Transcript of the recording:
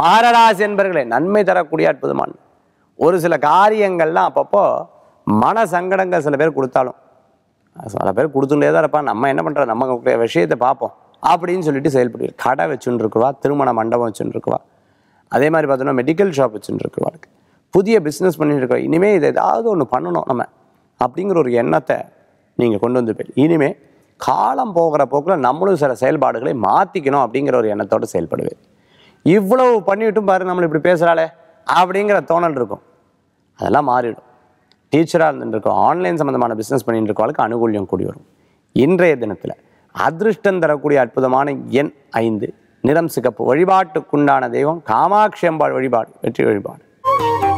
மாரராசி என்பர்களே நன்மை தரக்கூடிய அற்புதமான ஒரு சில காரியங்கள்லாம் அப்பப்போ மன சங்கடங்கள் சில பேர் கொடுத்தாலும் சில பேர் கொடுத்துட்டே தான் இருப்பான் நம்ம என்ன பண்ணுறோம் நம்ம விஷயத்தை பார்ப்போம் அப்படின்னு சொல்லிட்டு செயல்படுவார் கடை வச்சுன்னு இருக்குவா திருமண மண்டபம் வச்சுன்னு இருக்குவா அதே மாதிரி பார்த்தோன்னா மெடிக்கல் ஷாப் வச்சுன்னு இருக்குவாளுக்கு புதிய பிஸ்னஸ் பண்ணிட்டு இருக்க இனிமேல் இது ஏதாவது ஒன்று பண்ணணும் நம்ம அப்படிங்கிற ஒரு எண்ணத்தை நீங்கள் கொண்டு வந்து போய் இனிமேல் காலம் போகிற போக்கில் நம்மளும் சில செயல்பாடுகளை மாற்றிக்கணும் அப்படிங்கிற ஒரு எண்ணத்தோடு செயல்படுவேன் இவ்வளவு பண்ணிவிட்டும் பாரு நம்மளை இப்படி பேசுகிறாளே அப்படிங்கிற தோணல் இருக்கும் அதெல்லாம் மாறிடும் டீச்சராக இருந்துருக்கோம் ஆன்லைன் சம்மந்தமான பிஸ்னஸ் பண்ணிட்டு இருக்கவளுக்கு அனுகூல்யம் கூடி வரும் இன்றைய தினத்தில் அதிருஷ்டம் தரக்கூடிய அற்புதமான எண் ஐந்து நிறம் சிகப்பு வழிபாட்டுக்குண்டான தெய்வம் காமாட்சி அம்பாள் வழிபாடு வெற்றி வழிபாடு